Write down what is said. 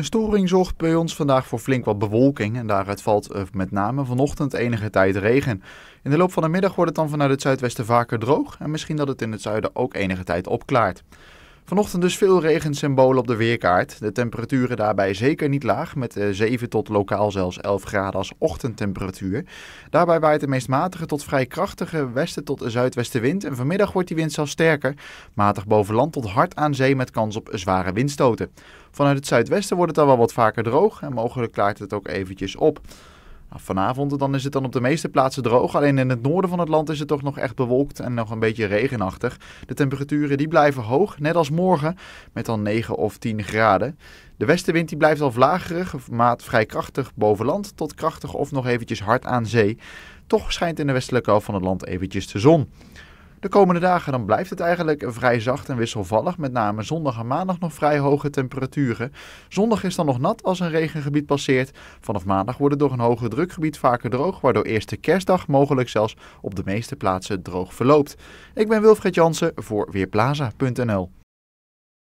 Een storing zorgt bij ons vandaag voor flink wat bewolking en daaruit valt eh, met name vanochtend enige tijd regen. In de loop van de middag wordt het dan vanuit het zuidwesten vaker droog en misschien dat het in het zuiden ook enige tijd opklaart. Vanochtend dus veel regensymbolen op de weerkaart. De temperaturen daarbij zeker niet laag, met 7 eh, tot lokaal zelfs 11 graden als ochtendtemperatuur. Daarbij waait de meest matige tot vrij krachtige westen tot zuidwestenwind. En vanmiddag wordt die wind zelfs sterker, matig boven land tot hard aan zee met kans op zware windstoten. Vanuit het zuidwesten wordt het dan wel wat vaker droog en mogelijk klaart het ook eventjes op. Nou, vanavond dan is het dan op de meeste plaatsen droog. Alleen in het noorden van het land is het toch nog echt bewolkt en nog een beetje regenachtig. De temperaturen die blijven hoog, net als morgen, met dan 9 of 10 graden. De westenwind die blijft al vlagerig, maat vrij krachtig boven land tot krachtig of nog eventjes hard aan zee. Toch schijnt in de westelijke helft van het land eventjes de zon. De komende dagen dan blijft het eigenlijk vrij zacht en wisselvallig. Met name zondag en maandag nog vrij hoge temperaturen. Zondag is dan nog nat als een regengebied passeert. Vanaf maandag wordt het door een hoger drukgebied vaker droog, waardoor eerste kerstdag mogelijk zelfs op de meeste plaatsen droog verloopt. Ik ben Wilfred Jansen voor Weerplaza.nl.